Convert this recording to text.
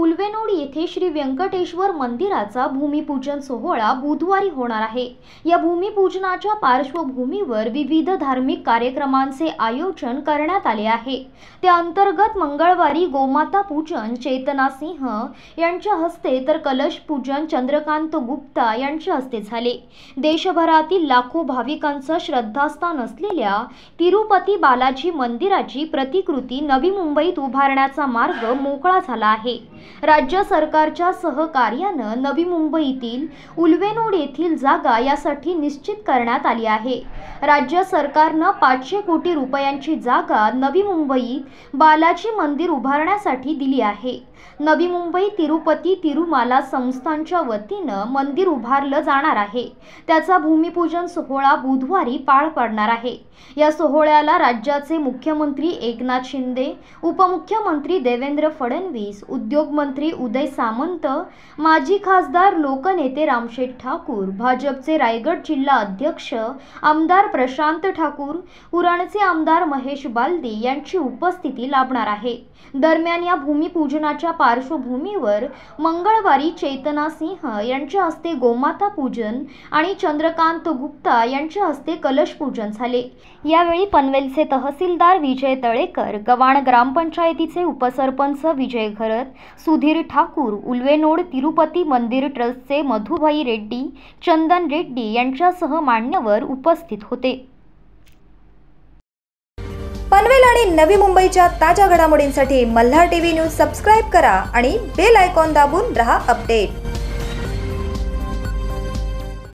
उल्वेनोड येथे श्री व्यंकटेश्वर मंदिराचा भूमिपूजन सोहळा बुधवारी होणार आहे या भूमिपूजनाच्या पार्श्वभूमीवर विविध धार्मिक कार्यक्रमांचे आयोजन करण्यात आले आहे त्या अंतर्गत मंगळवारी गोमाता पूजन चेतना सिंह यांच्या हस्ते तर कलश पूजन चंद्रकांत गुप्ता यांच्या हस्ते झाले देशभरातील लाखो भाविकांचं श्रद्धास्थान असलेल्या तिरुपती बालाजी मंदिराची प्रतिकृती नवी मुंबईत उभारण्याचा मार्ग मोकळा झाला आहे राज्य सरकारच्या सहकार्यानं नवी मुंबईतील उल्वेनोड येथील जागा यासाठी निश्चित करण्यात आली आहे राज्य सरकारनं पाचशे कोटी रुपयांची जागा नवी मुंबईत बालाजी मंदिर उभारण्यासाठी दिली आहे नवी मुंबई तिरुपती तिरुमाला संस्थांच्या वतीनं मंदिर उभारलं जाणार आहे त्याचा भूमिपूजन सोहळा बुधवारी पार पडणार आहे या सोहळ्याला राज्याचे मुख्यमंत्री एकनाथ शिंदे उपमुख्यमंत्री देवेंद्र फडणवीस उद्योग उद्योगमंत्री उदय सामंत माजी खासदार लोकनेते रामशेठ ठाकूर भाजपचे रायगड जिल्हा अध्यक्ष आमदार प्रशांत ठाकूर उरणचे आमदार महेश बालदी यांची उपस्थिती लाभणार आहे दरम्यान या भूमिपूजनाच्या पार्श्वभूमीवर मंगळवारी चेतना सिंह यांच्या हस्ते गोमाता पूजन आणि चंद्रकांत गुप्ता यांच्या हस्ते कलश पूजन झाले यावेळी पनवेलचे तहसीलदार विजय तळेकर गव्हाण ग्रामपंचायतीचे उपसरपंच विजय घरत सुधीर ठाकूर उल्वेनोड तिरुपती मंदिर ट्रस्टचे मधुभाई रेड्डी चंदन रेड्डी यांच्यासह मान्यवर उपस्थित होते पनवेल आणि नवी मुंबईच्या ताज्या घडामोडींसाठी मल्हार टीव्ही न्यूज सबस्क्राईब करा आणि बेल आयकॉन दाबून रहा अपडेट